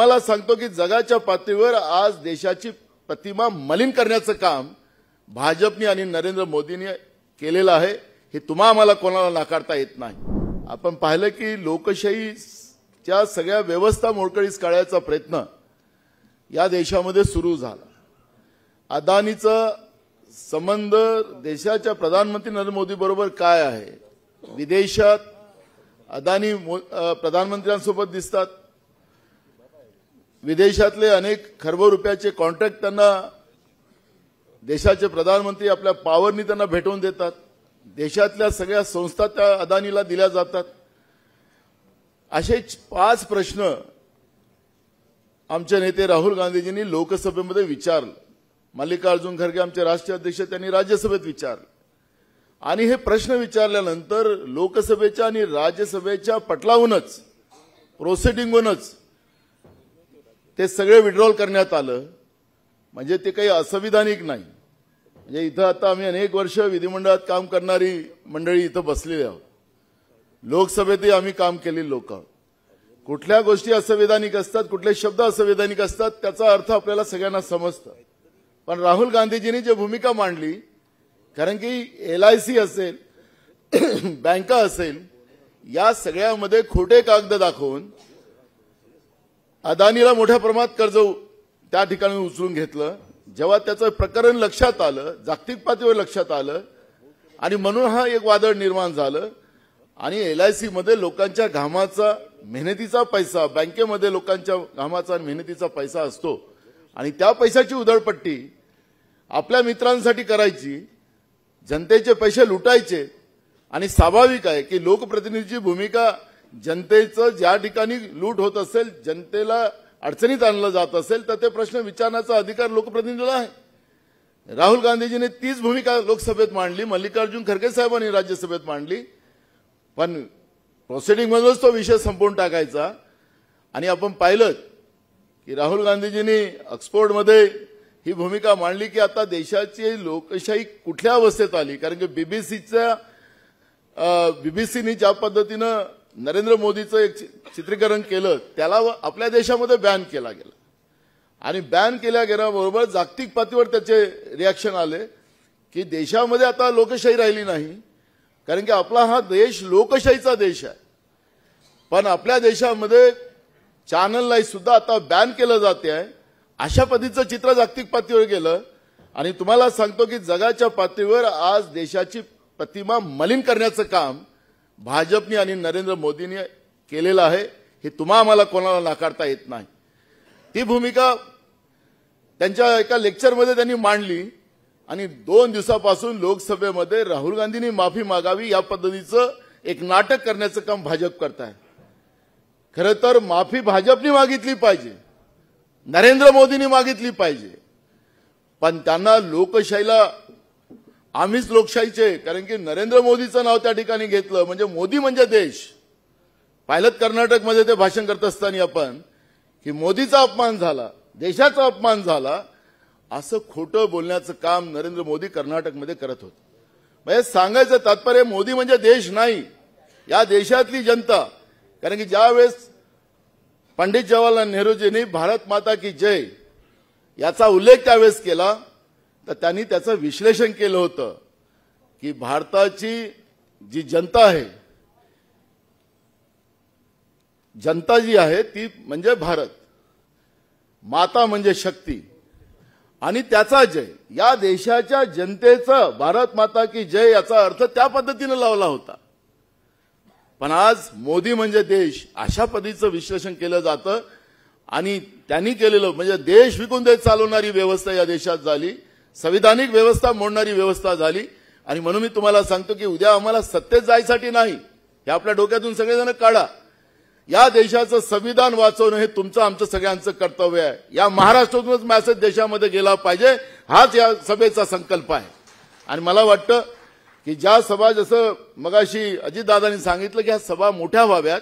तुम्हाला सांगतो की जगाच्या पातळीवर आज देशाची प्रतिमा मलिन करण्याचं काम भाजपने आणि नरेंद्र मोदींनी केलेलं आहे हे तुम्हा आम्हाला कोणाला नाकारता येत नाही आपण पाहिलं की लोकशाहीच्या सगळ्या व्यवस्था मोडकळीस काढायचा प्रयत्न या देशामध्ये सुरू झाला अदानीचं संबंध देशाच्या प्रधानमंत्री नरेंद्र मोदी बरोबर काय आहे विदेशात अदानी प्रधानमंत्र्यांसोबत दिसतात विदेशातले अनेक खरब रुपयाचे कॉन्ट्रॅक्ट त्यांना देशाचे प्रधानमंत्री आपल्या पॉवरनी त्यांना भेटवून देतात देशातल्या सगळ्या संस्था त्या अदानीला दिल्या जातात असे पाच प्रश्न आमचे नेते राहुल गांधीजींनी लोकसभेमध्ये विचारलं मल्लिकार्जुन खरगे आमचे राष्ट्रीय अध्यक्ष त्यांनी राज्यसभेत विचारले आणि हे प्रश्न विचारल्यानंतर लोकसभेच्या आणि राज्यसभेच्या पटलाहूनच प्रोसिडिंगहूनच ते सगळे विड्रॉल करण्यात आलं म्हणजे ते काही असंविधानिक नाही म्हणजे इथं आता आम्ही अनेक वर्ष विधिमंडळात काम करणारी मंडळी इथं बसलेली आहोत लोकसभेतही आम्ही काम केलेली लोक कुठल्या गोष्टी असंवैधानिक असतात कुठले शब्द असंवैधानिक असतात त्याचा अर्थ आपल्याला सगळ्यांना समजतं पण राहुल गांधीजींनी जी भूमिका मांडली कारण की एलआयसी असेल बँका असेल या सगळ्यामध्ये खोटे कागद दाखवून अदानीला मोठ्या प्रमाणात कर्ज त्या ठिकाणी उचलून घेतलं जेव्हा त्याचं प्रकरण लक्षात आलं जागतिक पातळीवर लक्षात आलं आणि म्हणून हा एक वादळ निर्माण झालं आणि एल आय लोकांच्या घामाचा मेहनतीचा पैसा बँकेमध्ये लोकांच्या घामाचा आणि मेहनतीचा पैसा असतो आणि त्या पैशाची उधळपट्टी आपल्या मित्रांसाठी करायची जनतेचे पैसे लुटायचे आणि स्वाभाविक आहे की लोकप्रतिनिधीची भूमिका जनतेचं ज्या ठिकाणी लूट होत असेल जनतेला अडचणीत आणलं जात असेल तर ते प्रश्न विचारण्याचा अधिकार लोकप्रतिनिधीला आहे राहुल गांधीजींनी तीच भूमिका लोकसभेत मांडली मल्लिकार्जुन खरगे साहेबांनी राज्यसभेत मांडली पण प्रोसिडिंगमधूनच तो विषय संपवून टाकायचा आणि आपण पाहिलं की राहुल गांधीजींनी ऑक्सफोर्डमध्ये ही भूमिका मांडली की आता देशाची लोकशाही कुठल्या अवस्थेत आली कारण की बीबीसीच्या बीबीसीनी ज्या पद्धतीनं नरेंद्र मोदीचं एक चित्रीकरण केलं त्याला आपल्या देशामध्ये बॅन केला गेला आणि बॅन केल्या गेल्याबरोबर जागतिक पातळीवर त्याचे रिॲक्शन आले की देशामध्ये आता लोकशाही राहिली नाही कारण की आपला हा देश लोकशाहीचा देश आहे पण आपल्या देशामध्ये चॅनलला सुद्धा आता बॅन केलं जाते आहे अशा पद्धतीचं चित्र जागतिक पातळीवर गेलं आणि तुम्हाला सांगतो की जगाच्या पातळीवर आज देशाची प्रतिमा मलिन करण्याचं काम भाजपने आणि नरेंद्र मोदीने केलेलं आहे हे तुम्हा आम्हाला कोणाला नाकारता येत नाही ती भूमिका त्यांच्या एका लेक्चरमध्ये त्यांनी मांडली आणि दोन दिवसापासून लोकसभेमध्ये राहुल गांधींनी माफी मागावी या पद्धतीचं एक नाटक करण्याचं काम भाजप करत आहे खरं तर माफी भाजपने मागितली पाहिजे नरेंद्र मोदींनी मागितली पाहिजे पण त्यांना लोकशाहीला आम्हीच लोकशाहीचे कारण की नरेंद्र मोदीचं नाव त्या ठिकाणी घेतलं म्हणजे मोदी म्हणजे देश पाहिलं कर्नाटकमध्ये ते भाषण करत असताना आपण की मोदीचा अपमान झाला देशाचा अपमान झाला असं खोटं बोलण्याचं काम नरेंद्र मोदी कर्नाटकमध्ये करत होत म्हणजे सांगायचं तात्पर्य मोदी म्हणजे देश नाही या देशातली जनता कारण की ज्यावेळेस पंडित जवाहरलाल नेहरूजींनी भारत माता की जय याचा उल्लेख त्यावेळेस केला तर त्यांनी त्याचं विश्लेषण केलं होतं की भारताची जी जनता आहे जनता जी आहे ती म्हणजे भारत माता म्हणजे शक्ती आणि त्याचा जय या देशाच्या जनतेचा भारत माता की जय याचा अर्थ त्या पद्धतीनं लावला होता पण आज मोदी म्हणजे देश अशा पद्धतीचं विश्लेषण केलं जातं आणि त्यांनी केलेलं म्हणजे देश विकून देत चालवणारी व्यवस्था या देशात झाली संविधानिक व्यवस्था मोडणारी व्यवस्था झाली आणि म्हणून मी तुम्हाला सांगतो की उद्या आम्हाला सत्तेत जायसाठी नाही हे आपल्या डोक्यातून सगळेजण काढा या देशाचं संविधान वाचवणं हे तुमचं आमचं सगळ्यांचं कर्तव्य आहे या महाराष्ट्रातूनच मॅसेज देशामध्ये गेला पाहिजे हाच या सभेचा संकल्प आहे आणि मला वाटतं की ज्या सभा जसं मगाशी अजितदादांनी सांगितलं की ह्या सभा मोठ्या व्हाव्यात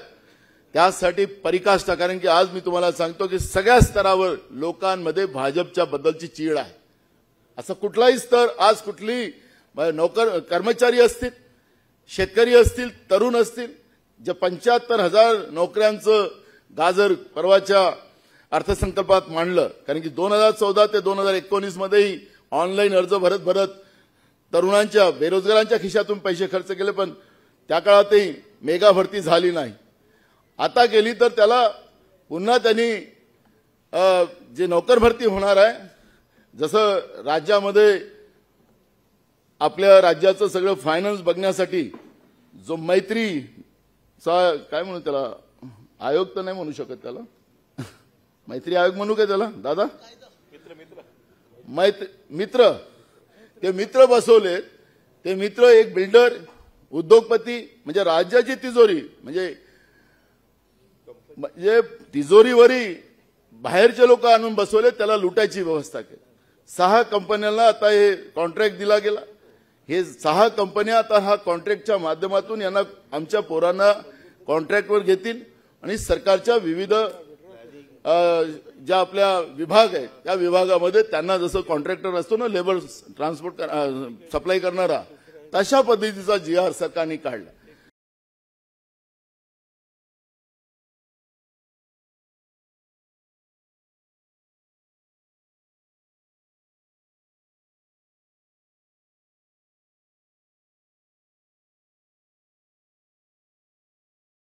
त्यासाठी परिकाष्ठा कारण की आज मी तुम्हाला सांगतो की सगळ्या स्तरावर लोकांमध्ये भाजपच्या बद्दलची चीड आहे असं कुठलाही स्तर आज कुठली नोकर कर्मचारी असतील शेतकरी असतील तरुण असतील जे पंच्याहत्तर हजार नोकऱ्यांचं गाजर परवाच्या अर्थसंकल्पात मांडलं कारण की दोन हजार चौदा ते दोन हजार एकोणीसमध्येही ऑनलाईन अर्ज भरत भरत तरुणांच्या बेरोजगारांच्या खिशातून पैसे खर्च केले पण त्या काळातही मेगा भरती झाली नाही आता गेली तर त्याला पुन्हा त्यांनी जे नोकर भरती होणार आहे जसं राज्यामध्ये आपल्या राज्याचं सगळं फायनान्स बघण्यासाठी जो मैत्री चा काय म्हणू त्याला आयोग तर नाही म्हणू शकत त्याला मैत्री आयोग म्हणू काय त्याला दादा मित्र मित्र मित्र ते मित्र बसवले ते मित्र एक बिल्डर उद्योगपती म्हणजे राज्याची तिजोरी म्हणजे म्हणजे तिजोरीवरी बाहेरचे लोक आणून बसवले त्याला लुटायची व्यवस्था केली सहा कंपन्यांना आता हे कॉन्ट्रॅक्ट दिला गेला हे सहा कंपन्या आता हा कॉन्ट्रॅक्टच्या माध्यमातून यांना आमच्या पोरांना कॉन्ट्रॅक्टवर घेतील आणि सरकारच्या विविध ज्या आपल्या विभाग आहेत त्या विभागामध्ये त्यांना जसं कॉन्ट्रॅक्टर असतो ना लेबर ट्रान्सपोर्ट सप्लाय करणारा तशा पद्धतीचा जी आर सरकारने काढला